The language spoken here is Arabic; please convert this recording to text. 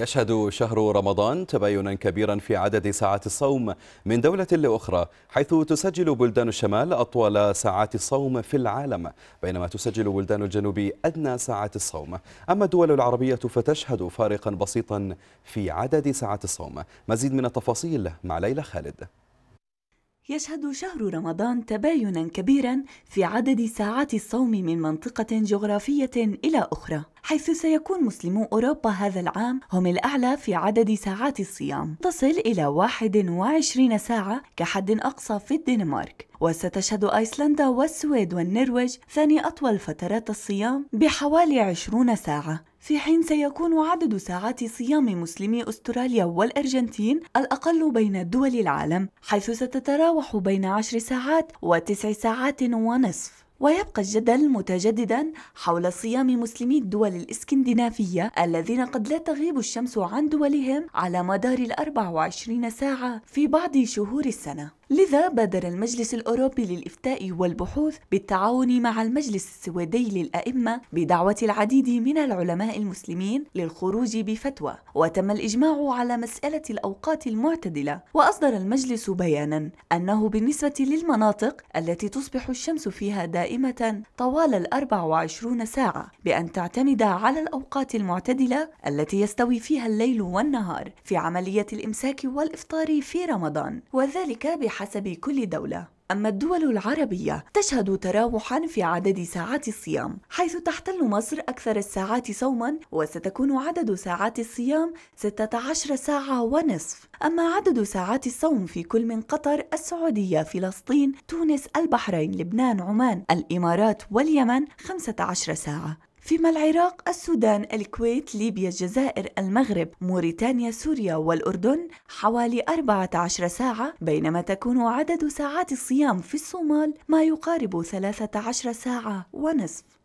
يشهد شهر رمضان تباينا كبيرا في عدد ساعات الصوم من دولة لأخرى حيث تسجل بلدان الشمال أطول ساعات الصوم في العالم بينما تسجل بلدان الجنوب أدنى ساعات الصوم أما الدول العربية فتشهد فارقا بسيطا في عدد ساعات الصوم مزيد من التفاصيل مع ليلى خالد يشهد شهر رمضان تباينا كبيرا في عدد ساعات الصوم من منطقة جغرافية إلى أخرى حيث سيكون مسلمو أوروبا هذا العام هم الأعلى في عدد ساعات الصيام تصل إلى 21 ساعة كحد أقصى في الدنمارك وستشهد أيسلندا والسويد والنرويج ثاني أطول فترات الصيام بحوالي 20 ساعة في حين سيكون عدد ساعات صيام مسلمي أستراليا والأرجنتين الأقل بين دول العالم حيث ستتراوح بين 10 ساعات وتسع ساعات ونصف ويبقى الجدل متجددا حول صيام مسلمي الدول الإسكندنافية الذين قد لا تغيب الشمس عن دولهم على مدار الأربع 24 ساعة في بعض شهور السنة لذا بادر المجلس الأوروبي للإفتاء والبحوث بالتعاون مع المجلس السويدي للأئمة بدعوة العديد من العلماء المسلمين للخروج بفتوى وتم الإجماع على مسألة الأوقات المعتدلة وأصدر المجلس بيانا أنه بالنسبة للمناطق التي تصبح الشمس فيها دائمة طوال الأربع 24 ساعة بأن تعتمد على الأوقات المعتدلة التي يستوي فيها الليل والنهار في عملية الإمساك والإفطار في رمضان وذلك بحسب حسب كل دولة أما الدول العربية تشهد تراوحا في عدد ساعات الصيام حيث تحتل مصر أكثر الساعات صوما وستكون عدد ساعات الصيام 16 ساعة ونصف أما عدد ساعات الصوم في كل من قطر، السعودية، فلسطين، تونس، البحرين، لبنان، عمان، الإمارات واليمن 15 ساعة فيما العراق، السودان، الكويت، ليبيا، الجزائر، المغرب، موريتانيا، سوريا والأردن حوالي 14 ساعة، بينما تكون عدد ساعات الصيام في الصومال ما يقارب 13 ساعة ونصف.